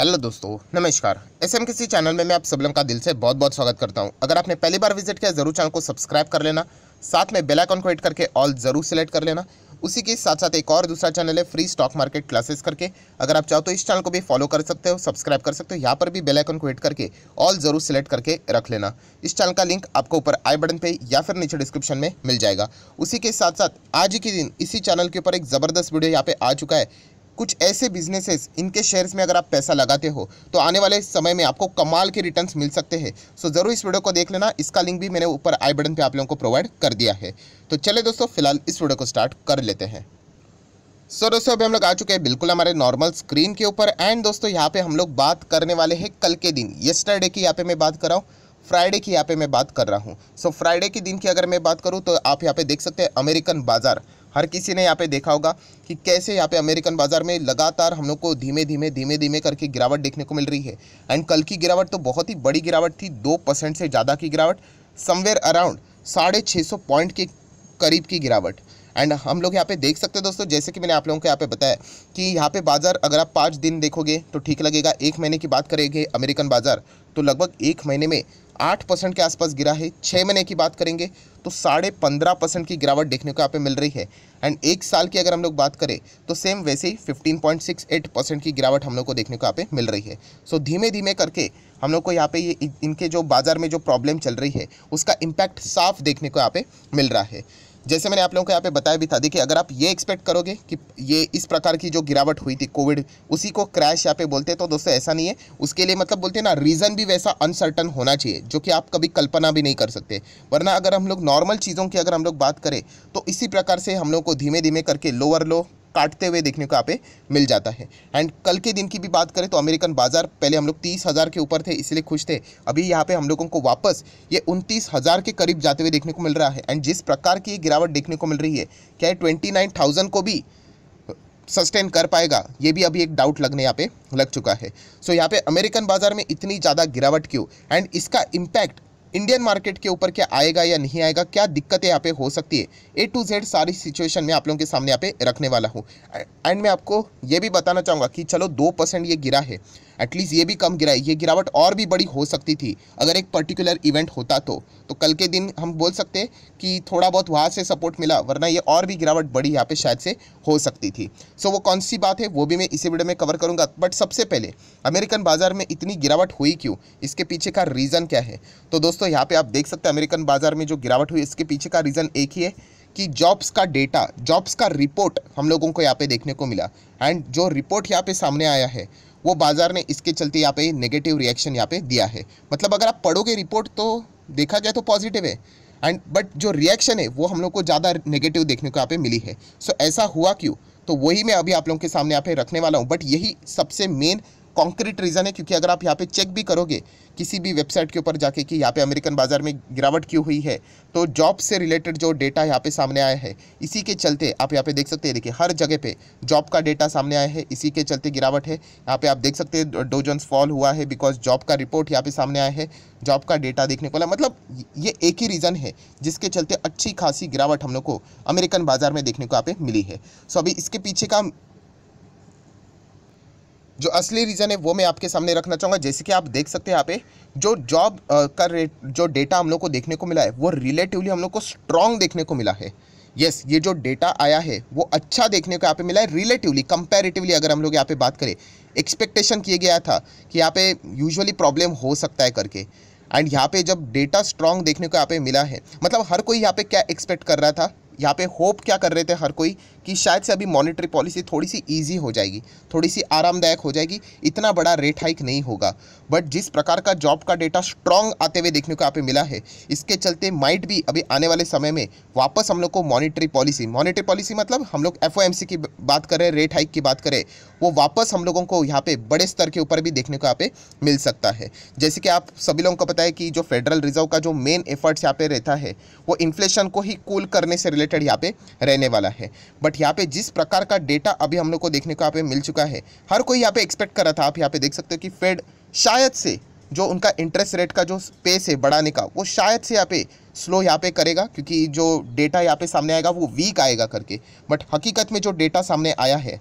hello दोस्तों नमस्कार S M किसी चैनल में मैं आप सब लोगों का दिल से बहुत बहुत स्वागत करता हूं अगर आपने पहली बार विजिट किया जरूर चैनल को सब्सक्राइब कर लेना साथ में बेल आइकन को हिट करके ऑल जरूर सेलेक्ट कर लेना उसी के साथ साथ एक और दूसरा चैनल है फ्री स्टॉक मार्केट क्लासेस करके अगर आप चाहो तो इस चैनल को भी फॉलो कर सकते हो सब्सक्राइब कर सकते हो यहाँ पर भी बेल को हिट करके ऑल जरूर सेलेक्ट करके रख लेना इस चैनल का लिंक आपको ऊपर आई बटन पे या फिर नीचे डिस्क्रिप्शन में मिल जाएगा उसी के साथ साथ आज के दिन इसी चैनल के ऊपर एक ज़बरदस्त वीडियो यहाँ पे आ चुका है कुछ ऐसे बिजनेसेस इनके शेयर्स में अगर आप पैसा लगाते हो तो आने वाले समय में आपको कमाल के रिटर्न्स मिल सकते हैं सो so, ज़रूर इस वीडियो को देख लेना इसका लिंक भी मैंने ऊपर आई बटन पर आप लोगों को प्रोवाइड कर दिया है तो चले दोस्तों फिलहाल इस वीडियो को स्टार्ट कर लेते हैं सो so, दोस्तों अभी हम लोग आ चुके हैं बिल्कुल हमारे नॉर्मल स्क्रीन के ऊपर एंड दोस्तों यहाँ पे हम लोग बात करने वाले हैं कल के दिन येस्टरडे की यहाँ पे मैं बात कर रहा हूँ फ्राइडे की यहाँ पे मैं बात कर रहा हूँ सो so, फ्राइडे के दिन की अगर मैं बात करूँ तो आप यहाँ पे देख सकते हैं अमेरिकन बाजार हर किसी ने यहाँ पे देखा होगा कि कैसे यहाँ पे अमेरिकन बाज़ार में लगातार हम लोग को धीमे धीमे धीमे धीमे करके गिरावट देखने को मिल रही है एंड कल की गिरावट तो बहुत ही बड़ी गिरावट थी दो परसेंट से ज़्यादा की गिरावट समवेयर अराउंड साढ़े छः सौ पॉइंट के करीब की गिरावट एंड हम लोग यहाँ पे देख सकते हैं दोस्तों जैसे कि मैंने आप लोगों को यहाँ पे बताया कि यहाँ पे बाज़ार अगर आप पाँच दिन देखोगे तो ठीक लगेगा एक महीने की बात करेंगे अमेरिकन बाज़ार तो लगभग एक महीने में आठ परसेंट के आसपास गिरा है छः महीने की बात करेंगे तो साढ़े पंद्रह परसेंट की गिरावट देखने को यहाँ पे मिल रही है एंड एक साल की अगर हम लोग बात करें तो सेम वैसे ही fifteen point six eight percent की गिरावट हम लोग को देखने को यहाँ पे मिल रही है सो so, धीमे धीमे करके हम लोग को यहाँ पे ये इनके जो बाज़ार में जो प्रॉब्लम चल रही है उसका इम्पैक्ट साफ देखने को यहाँ पे मिल रहा है जैसे मैंने आप लोगों को यहाँ पे बताया भी था देखिए अगर आप ये एक्सपेक्ट करोगे कि ये इस प्रकार की जो गिरावट हुई थी कोविड उसी को क्रैश यहाँ पे बोलते हैं तो दोस्तों ऐसा नहीं है उसके लिए मतलब बोलते हैं ना रीज़न भी वैसा अनसर्टन होना चाहिए जो कि आप कभी कल्पना भी नहीं कर सकते वरना अगर हम लोग नॉर्मल चीज़ों की अगर हम लोग बात करें तो इसी प्रकार से हम लोग को धीमे धीमे करके लोअर लो काटते हुए देखने को यहाँ पे मिल जाता है एंड कल के दिन की भी बात करें तो अमेरिकन बाजार पहले हम लोग तीस हज़ार के ऊपर थे इसलिए खुश थे अभी यहाँ पे हम लोगों को वापस ये उनतीस हज़ार के करीब जाते हुए देखने को मिल रहा है एंड जिस प्रकार की ये गिरावट देखने को मिल रही है क्या ये ट्वेंटी नाइन थाउजेंड को भी सस्टेन कर पाएगा ये भी अभी एक डाउट लगने यहाँ पे लग चुका है सो so यहाँ पे अमेरिकन बाजार में इतनी ज़्यादा गिरावट क्यों एंड इसका इम्पैक्ट इंडियन मार्केट के ऊपर क्या आएगा या नहीं आएगा क्या दिक्कतें यहाँ पे हो सकती है ए टू जेड सारी सिचुएशन में आप लोगों के सामने यहाँ पे रखने वाला हूँ एंड मैं आपको ये भी बताना चाहूँगा कि चलो दो परसेंट ये गिरा है एटलीस्ट ये भी कम गिरा ये गिरावट और भी बड़ी हो सकती थी अगर एक पर्टिकुलर इवेंट होता तो तो कल के दिन हम बोल सकते कि थोड़ा बहुत वहाँ से सपोर्ट मिला वरना ये और भी गिरावट बड़ी यहाँ पे शायद से हो सकती थी सो so, वो कौन सी बात है वो भी मैं इसी वीडियो में कवर करूँगा बट सबसे पहले अमेरिकन बाज़ार में इतनी गिरावट हुई क्यों इसके पीछे का रीज़न क्या है तो दोस्तों यहाँ पर आप देख सकते हैं अमेरिकन बाज़ार में जो गिरावट हुई इसके पीछे का रीज़न एक ही है कि जॉब्स का डेटा जॉब्स का रिपोर्ट हम लोगों को यहाँ पे देखने को मिला एंड जो रिपोर्ट यहाँ पे सामने आया है वो बाज़ार ने इसके चलते यहाँ पे नेगेटिव रिएक्शन यहाँ पे दिया है मतलब अगर आप पढ़ोगे रिपोर्ट तो देखा जाए तो पॉजिटिव है एंड बट जो रिएक्शन है वो हम लोग को ज़्यादा नेगेटिव देखने को यहाँ पे मिली है सो so, ऐसा हुआ क्यों तो वही मैं अभी आप लोगों के सामने यहाँ पे रखने वाला हूँ बट यही सबसे मेन कॉन्क्रीट रीज़न है क्योंकि अगर आप यहाँ पे चेक भी करोगे किसी भी वेबसाइट के ऊपर जाके कि यहाँ पे अमेरिकन बाज़ार में गिरावट क्यों हुई है तो जॉब से रिलेटेड जो डेटा यहाँ पे सामने आया है इसी के चलते आप यहाँ पे देख सकते हैं देखिए हर जगह पे जॉब का डेटा सामने आया है इसी के चलते गिरावट है यहाँ पे आप देख सकते हैं डोजन्स फॉल हुआ है बिकॉज जॉब का रिपोर्ट यहाँ पे सामने आया है जॉब का डेटा देखने को मिला मतलब ये एक ही रीज़न है जिसके चलते अच्छी खासी गिरावट हम लोग को अमेरिकन बाज़ार में देखने को यहाँ पे मिली है सो अभी इसके पीछे का जो असली रीज़न है वो मैं आपके सामने रखना चाहूँगा जैसे कि आप देख सकते हैं यहाँ पे जो जॉब का रेट जो डेटा हम लोग को देखने को मिला है वो रिलेटिवली हम लोग को स्ट्रॉन्ग देखने को मिला है यस yes, ये जो डेटा आया है वो अच्छा देखने को यहाँ पे मिला है रिलेटिवली कंपैरेटिवली अगर हम लोग यहाँ पे बात करें एक्सपेक्टेशन किया गया था कि यहाँ पे यूजुअली प्रॉब्लम हो सकता है करके एंड यहाँ पे जब डेटा स्ट्रॉन्ग देखने को यहाँ पे मिला है मतलब हर कोई यहाँ पे क्या एक्सपेक्ट कर रहा था यहाँ पे होप क्या कर रहे थे हर कोई कि शायद से अभी मॉनेटरी पॉलिसी थोड़ी सी ईजी हो जाएगी थोड़ी सी आरामदायक हो जाएगी इतना बड़ा रेट हाइक नहीं होगा बट जिस प्रकार का जॉब का डेटा स्ट्रॉन्ग आते हुए देखने को यहाँ पे मिला है इसके चलते माइट भी अभी आने वाले समय में वापस हम लोग को मॉनिटरी पॉलिसी मॉनिटरी पॉलिसी मतलब हम लोग एफ की बात करें रेट हाइक की बात करें वो वापस हम लोगों को यहाँ पे बड़े स्तर के ऊपर भी देखने को यहाँ पे मिल सकता है जैसे कि आप सभी लोगों को पता है कि जो फेडरल रिजर्व का जो मेन एफर्ट्स यहाँ पे रहता है वो इन्फ्लेशन को ही कूल करने से रिलेटेड यहाँ पे रहने वाला है बट यहाँ पे जिस प्रकार का डेटा अभी हम लोग को देखने को यहाँ पे मिल चुका है हर कोई यहाँ पे एक्सपेक्ट कर रहा था आप यहाँ पे देख सकते हो कि फेड शायद से जो उनका इंटरेस्ट रेट का जो पेस है बढ़ाने का वो शायद से यहाँ पे स्लो यहाँ पे करेगा क्योंकि जो डेटा यहाँ पे सामने आएगा वो वीक आएगा करके बट हकीकत में जो डेटा सामने आया है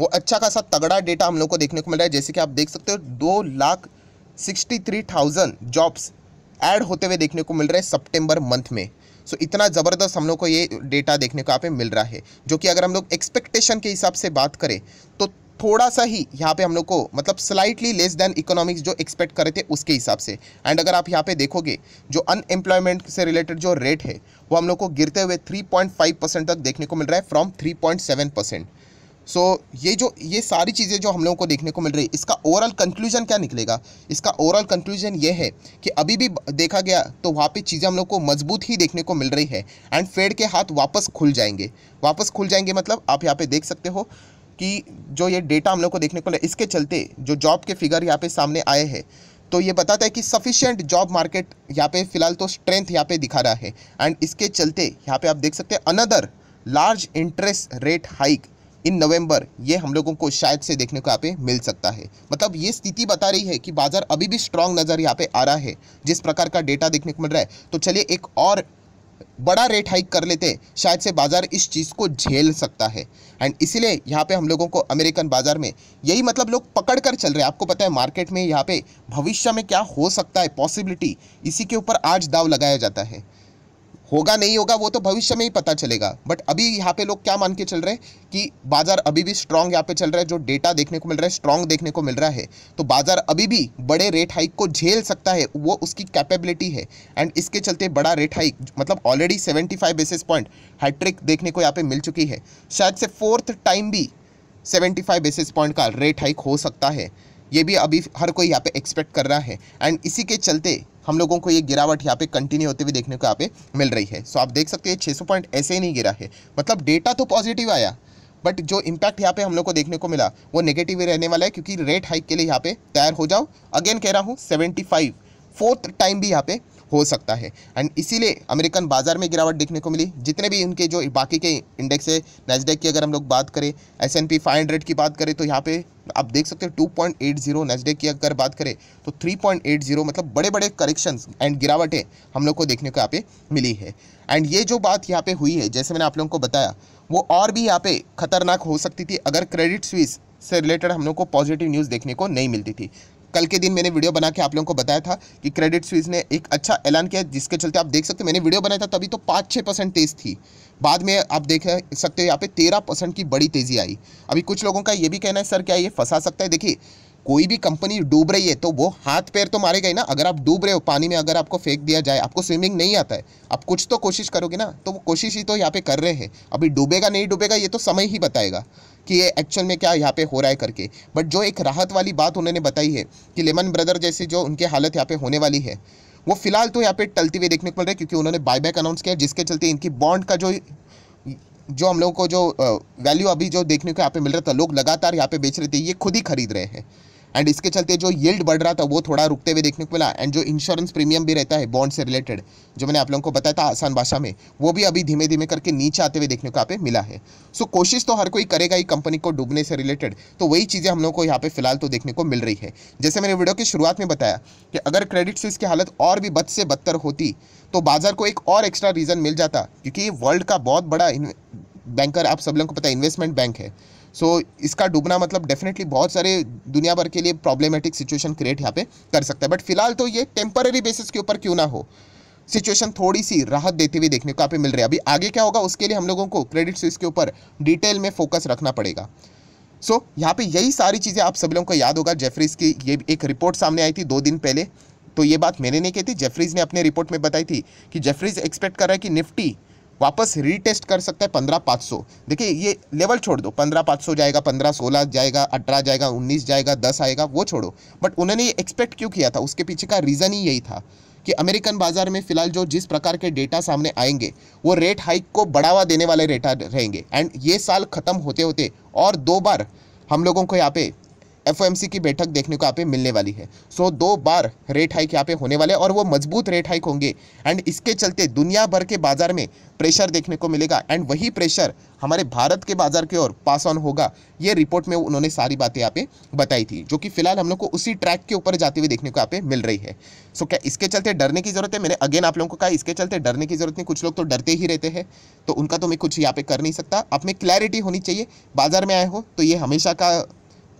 वो अच्छा खासा तगड़ा डेटा हम लोग को देखने को मिल रहा है जैसे कि आप देख सकते हो दो lakh sixty three thousand jobs add होते हुए देखने को मिल रहे हैं सितंबर मंथ में सो इतना ज़बरदस्त हम लोग को ये डेटा देखने को यहाँ पे मिल रहा है जो कि अगर हम लोग एक्सपेक्टेशन के हिसाब से बात करें तो थोड़ा सा ही यहाँ पे हम लोग को मतलब स्लाइटली लेस देन इकोनॉमिक्स जो एक्सपेक्ट करे थे उसके हिसाब से एंड अगर आप यहाँ पे देखोगे जो अनएम्प्लॉयमेंट से रिलेटेड जो रेट है वो हम लोग को गिरते हुए 3.5 परसेंट तक देखने को मिल रहा है फ्रॉम 3.7 परसेंट सो so, ये जो ये सारी चीज़ें जो हम लोगों को देखने को मिल रही है इसका ओवरऑल कंक्लूजन क्या निकलेगा इसका ओवरऑल कंक्लूजन ये है कि अभी भी देखा गया तो वहाँ पे चीज़ें हम लोग को मजबूत ही देखने को मिल रही है एंड फेड के हाथ वापस खुल जाएंगे वापस खुल जाएंगे मतलब आप यहाँ पे देख सकते हो कि जो ये डेटा हम लोग को देखने को मिले इसके चलते जो जॉब के फिगर यहाँ पे सामने आए हैं तो ये बताता है कि सफिशियंट जॉब मार्केट यहाँ पे फिलहाल तो स्ट्रेंथ यहाँ पे दिखा रहा है एंड इसके चलते यहाँ पे आप देख सकते हैं another large interest rate hike in November ये हम लोगों को शायद से देखने को यहाँ पे मिल सकता है मतलब ये स्थिति बता रही है कि बाजार अभी भी स्ट्रांग नज़र यहाँ पे आ रहा है जिस प्रकार का डेटा देखने को मिल रहा है तो चलिए एक और बड़ा रेट हाइक कर लेते शायद से बाज़ार इस चीज़ को झेल सकता है एंड इसीलिए यहाँ पे हम लोगों को अमेरिकन बाज़ार में यही मतलब लोग पकड़ कर चल रहे हैं आपको पता है मार्केट में यहाँ पे भविष्य में क्या हो सकता है पॉसिबिलिटी इसी के ऊपर आज दाव लगाया जाता है होगा नहीं होगा वो तो भविष्य में ही पता चलेगा बट अभी यहाँ पे लोग क्या मान के चल रहे हैं कि बाजार अभी भी स्ट्रांग यहाँ पे चल रहा है जो डेटा देखने को मिल रहा है स्ट्रांग देखने को मिल रहा है तो बाजार अभी भी बड़े रेट हाइक को झेल सकता है वो उसकी कैपेबिलिटी है एंड इसके चलते बड़ा रेट हाइक मतलब already seventy basis point hattrick देखने को यहाँ पर मिल चुकी है शायद से फोर्थ टाइम भी सेवेंटी बेसिस पॉइंट का रेट हाइक हो सकता है ये भी अभी हर कोई यहाँ पे एक्सपेक्ट कर रहा है एंड इसी के चलते हम लोगों को ये गिरावट यहाँ पे कंटिन्यू होते हुए देखने को यहाँ पे मिल रही है सो आप देख सकते हैं 600 पॉइंट ऐसे ही नहीं गिरा है मतलब डेटा तो पॉजिटिव आया बट जो इम्पैक्ट यहाँ पे हम लोग को देखने को मिला वो नेगेटिव ही रहने वाला है क्योंकि रेट हाइक के लिए यहाँ पे तैयार हो जाओ अगेन कह रहा हूँ सेवेंटी फाइव फोर्थ टाइम भी यहाँ पे हो सकता है एंड इसीलिए अमेरिकन बाजार में गिरावट देखने को मिली जितने भी उनके जो बाकी के इंडेक्स है नेस्डेक की अगर हम लोग बात करें S N P five hundred की बात करें तो यहाँ पे आप देख सकते हो two point eight zero Nasdaq की अगर बात करें तो थ्री पॉइंट एट जीरो मतलब बड़े बड़े करेक्शंस एंड गिरावटें हम लोग को देखने को यहाँ पे मिली है एंड ये जो बात यहाँ पे हुई है जैसे मैंने आप लोगों को बताया वो और भी यहाँ पे खतरनाक हो सकती थी अगर क्रेडिट स्विस से रिलेटेड हम लोग को पॉजिटिव न्यूज़ देखने को नहीं मिलती थी कल के दिन मैंने वीडियो बना के आप लोगों को बताया था कि क्रेडिट स्वीज ने एक अच्छा ऐलान किया जिसके चलते आप देख सकते हो मैंने वीडियो बनाया था तभी तो पाँच छः परसेंट तेज़ थी बाद में आप देख सकते हो यहाँ पे तेरह परसेंट की बड़ी तेज़ी आई अभी कुछ लोगों का ये भी कहना है सर क्या ये फंसा सकता है देखिए कोई भी कंपनी डूब रही है तो वो हाथ पैर तो मारेगा गए ना अगर आप डूब रहे हो पानी में अगर आपको फेंक दिया जाए आपको स्विमिंग नहीं आता है आप कुछ तो कोशिश करोगे ना तो वो कोशिश ही तो यहाँ पे कर रहे हैं अभी डूबेगा नहीं डूबेगा ये तो समय ही बताएगा कि ये एक्चुअल में क्या यहाँ पे हो रहा है करके बट जो एक राहत वाली बात उन्होंने बताई है कि लेमन ब्रदर जैसी जो उनके हालत यहाँ पे होने वाली है वो फिलहाल तो यहाँ पे टलती हुई देखने को मिल रही है क्योंकि उन्होंने बायबैक अनाउंस किया जिसके चलते इनकी बॉन्ड का जो जो हम लोगों को जो वैल्यू अभी जो देखने को यहाँ पे मिल रहा था लोग लगातार यहाँ पे बेच रहे थे ये खुद ही खरीद रहे हैं एंड इसके चलते जो येल्ड बढ़ रहा था वो थोड़ा रुकते हुए देखने को मिला एंड जो इंश्योरेंस प्रीमियम भी रहता है बॉन्ड से रिलेटेड जो मैंने आप लोगों को बताया था आसान भाषा में वो भी अभी धीमे धीमे करके नीचे आते हुए देखने को यहाँ पे मिला है सो so, कोशिश तो हर कोई करेगा ही कंपनी को डूबने से रिलेटेड तो वही चीज़ें हम लोग को यहाँ पे फिलहाल तो देखने को मिल रही है जैसे मैंने वीडियो की शुरुआत में बताया कि अगर क्रेडिट से की हालत और भी बद से बदतर होती तो बाजार को एक और एक्स्ट्रा रीज़न मिल जाता क्योंकि ये वर्ल्ड का बहुत बड़ा बैंकर आप सब लोगों को पता है इन्वेस्टमेंट बैंक है सो so, इसका डूबना मतलब डेफिनेटली बहुत सारे दुनिया भर के लिए प्रॉब्लमेटिक सिचुएशन क्रिएट यहाँ पे कर सकता है बट फिलहाल तो ये टेम्पररी बेसिस के ऊपर क्यों ना हो सिचुएशन थोड़ी सी राहत देते हुए देखने को आप मिल रही है अभी आगे क्या होगा उसके लिए हम लोगों को क्रेडिट स्विस के ऊपर डिटेल में फोकस रखना पड़ेगा सो so, यहाँ पे यही सारी चीज़ें आप सभी लोगों को याद होगा जेफरीज की ये एक रिपोर्ट सामने आई थी दो दिन पहले तो ये बात मैंने नहीं कही थी जेफरीज ने अपने रिपोर्ट में बताई थी कि जेफरीज एक्सपेक्ट कर रहा है कि निफ्टी वापस रीटेस्ट कर सकता है पंद्रह पाँच सौ देखिए ये लेवल छोड़ दो पंद्रह पाँच सौ जाएगा पंद्रह सोलह जाएगा अठारह जाएगा उन्नीस जाएगा दस आएगा वो छोड़ो बट उन्होंने ये एक्सपेक्ट क्यों किया था उसके पीछे का रीज़न ही यही था कि अमेरिकन बाजार में फिलहाल जो जिस प्रकार के डेटा सामने आएंगे वो रेट हाइक को बढ़ावा देने वाले डेटा रहेंगे एंड ये साल ख़त्म होते होते और दो बार हम लोगों को यहाँ पे एफओएमसी की बैठक देखने को यहाँ पे मिलने वाली है सो दो बार रेट हाइक यहाँ पे होने वाले और वो मजबूत रेट हाइक होंगे एंड इसके चलते दुनिया भर के बाजार में प्रेशर देखने को मिलेगा एंड वही प्रेशर हमारे भारत के बाजार की ओर पास ऑन होगा ये रिपोर्ट में उन्होंने सारी बातें यहाँ पे बताई थी जो कि फिलहाल हम लोग को उसी ट्रैक के ऊपर जाते हुए देखने को यहाँ पे मिल रही है सो क्या इसके चलते डरने की जरूरत है मैंने अगेन आप लोगों को कहा इसके चलते डरने की जरूरत नहीं कुछ लोग तो डरते ही रहते हैं तो उनका तो मैं कुछ यहाँ पे कर नहीं सकता आप में क्लैरिटी होनी चाहिए बाजार में आए हो तो ये हमेशा का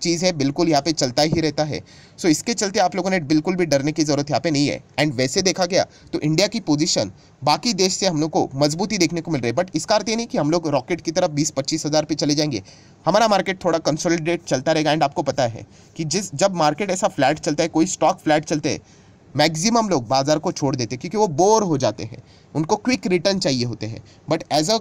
चीज़ है बिल्कुल यहाँ पे चलता ही रहता है सो so, इसके चलते आप लोगों ने बिल्कुल भी डरने की ज़रूरत यहाँ पे नहीं है एंड वैसे देखा गया तो इंडिया की पोजीशन बाकी देश से हम लोग को मजबूती देखने को मिल रही है बट इसका अर्थ ये नहीं कि हम लोग रॉकेट की तरफ बीस पच्चीस हज़ार पे चले जाएंगे हमारा मार्केट थोड़ा कंसोलिडेट चलता रहेगा एंड आपको पता है कि जिस जब मार्केट ऐसा फ्लैट चलता है कोई स्टॉक फ्लैट चलते हैं मैक्सिमम लोग बाज़ार को छोड़ देते हैं क्योंकि वो बोर हो जाते हैं उनको क्विक रिटर्न चाहिए होते हैं बट एज अ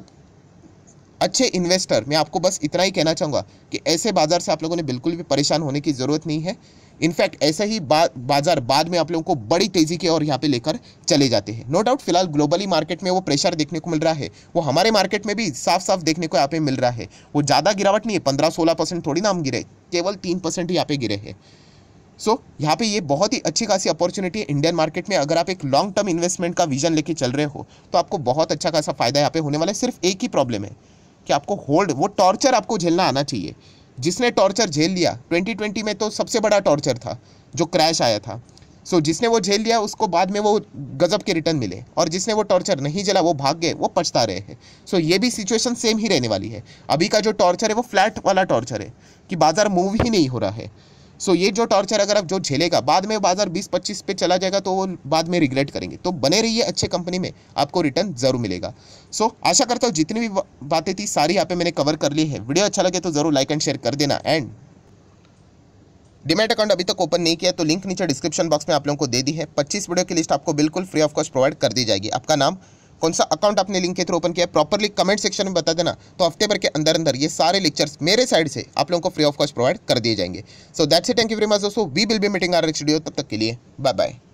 अच्छे इन्वेस्टर मैं आपको बस इतना ही कहना चाहूँगा कि ऐसे बाज़ार से आप लोगों ने बिल्कुल भी परेशान होने की ज़रूरत नहीं है इनफैक्ट ऐसा ही बा, बाजार बाद में आप लोगों को बड़ी तेज़ी के और यहाँ पे लेकर चले जाते हैं नो डाउट फिलहाल ग्लोबली मार्केट में वो प्रेशर देखने को मिल रहा है वो हमारे मार्केट में भी साफ साफ देखने को यहाँ पे मिल रहा है वो ज़्यादा गिरावट नहीं है पंद्रह सोलह परसेंट थोड़ी ना हम गिरे केवल तीन परसेंट यहाँ पे गिरे हैं सो so, यहाँ पे ये बहुत ही अच्छी खासी अपॉर्चुनिटी है इंडियन मार्केट में अगर आप एक लॉन्ग टर्म इन्वेस्टमेंट का विजन लेके चल रहे हो तो आपको बहुत अच्छा खासा फायदा यहाँ पे होने वाला है सिर्फ एक ही प्रॉब्लम है कि आपको होल्ड वो टॉर्चर आपको झेलना आना चाहिए जिसने टॉर्चर झेल लिया 2020 में तो सबसे बड़ा टॉर्चर था जो क्रैश आया था सो so, जिसने वो झेल लिया उसको बाद में वो गजब के रिटर्न मिले और जिसने वो टॉर्चर नहीं झेला वो भाग गए वो पछता रहे हैं सो so, ये भी सिचुएशन सेम ही रहने वाली है अभी का जो टॉर्चर है वो फ्लैट वाला टॉर्चर है कि बाज़ार मूव ही नहीं हो रहा है सो ये जो टॉर्चर अगर आप जो झेलेगा बाद में बाजार बीस पच्चीस पे चला जाएगा तो वो बाद में रिग्रेट करेंगे तो बने रहिए अच्छे कंपनी में आपको रिटर्न जरूर मिलेगा सो आशा करता हूँ जितनी भी बातें थी सारी यहाँ पे मैंने कवर कर ली है वीडियो अच्छा लगे तो जरूर लाइक एंड शेयर कर देना एंड डिमेट अकाउंट अभी तक तो ओपन नहीं किया तो लिंक नीचे डिस्क्रिप्शन बॉक्स में आप लोगों को दे दी है पच्चीस वीडियो की लिस्ट आपको बिल्कुल फ्री ऑफ कॉस्ट प्रोवाइड कर दी जाएगी आपका नाम कौन सा अकाउंट आपने लिंक के थ्रू ओपन किया प्रॉपरली कमेंट सेक्शन में बता देना तो हफ्ते भर के अंदर अंदर ये सारे लेक्चर्स मेरे साइड से आप लोगों को फ्री ऑफ कॉस्ट प्रोवाइड कर दिए जाएंगे so that's it thank you very much दोस्तों we will be meeting R studio तब तक के लिए बाय बाय